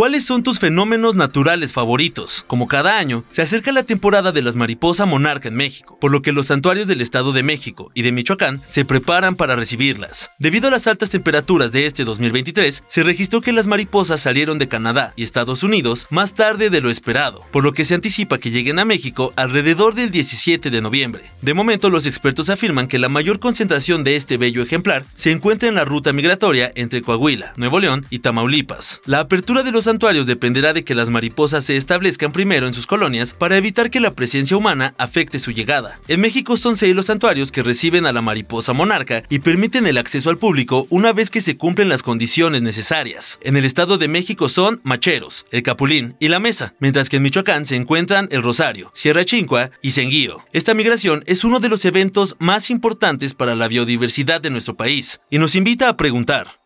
¿Cuáles son tus fenómenos naturales favoritos? Como cada año, se acerca la temporada de las mariposas monarca en México, por lo que los santuarios del Estado de México y de Michoacán se preparan para recibirlas. Debido a las altas temperaturas de este 2023, se registró que las mariposas salieron de Canadá y Estados Unidos más tarde de lo esperado, por lo que se anticipa que lleguen a México alrededor del 17 de noviembre. De momento, los expertos afirman que la mayor concentración de este bello ejemplar se encuentra en la ruta migratoria entre Coahuila, Nuevo León y Tamaulipas. La apertura de los santuarios dependerá de que las mariposas se establezcan primero en sus colonias para evitar que la presencia humana afecte su llegada. En México son seis los santuarios que reciben a la mariposa monarca y permiten el acceso al público una vez que se cumplen las condiciones necesarias. En el Estado de México son Macheros, El Capulín y La Mesa, mientras que en Michoacán se encuentran El Rosario, Sierra Chincua y Senguío. Esta migración es uno de los eventos más importantes para la biodiversidad de nuestro país y nos invita a preguntar,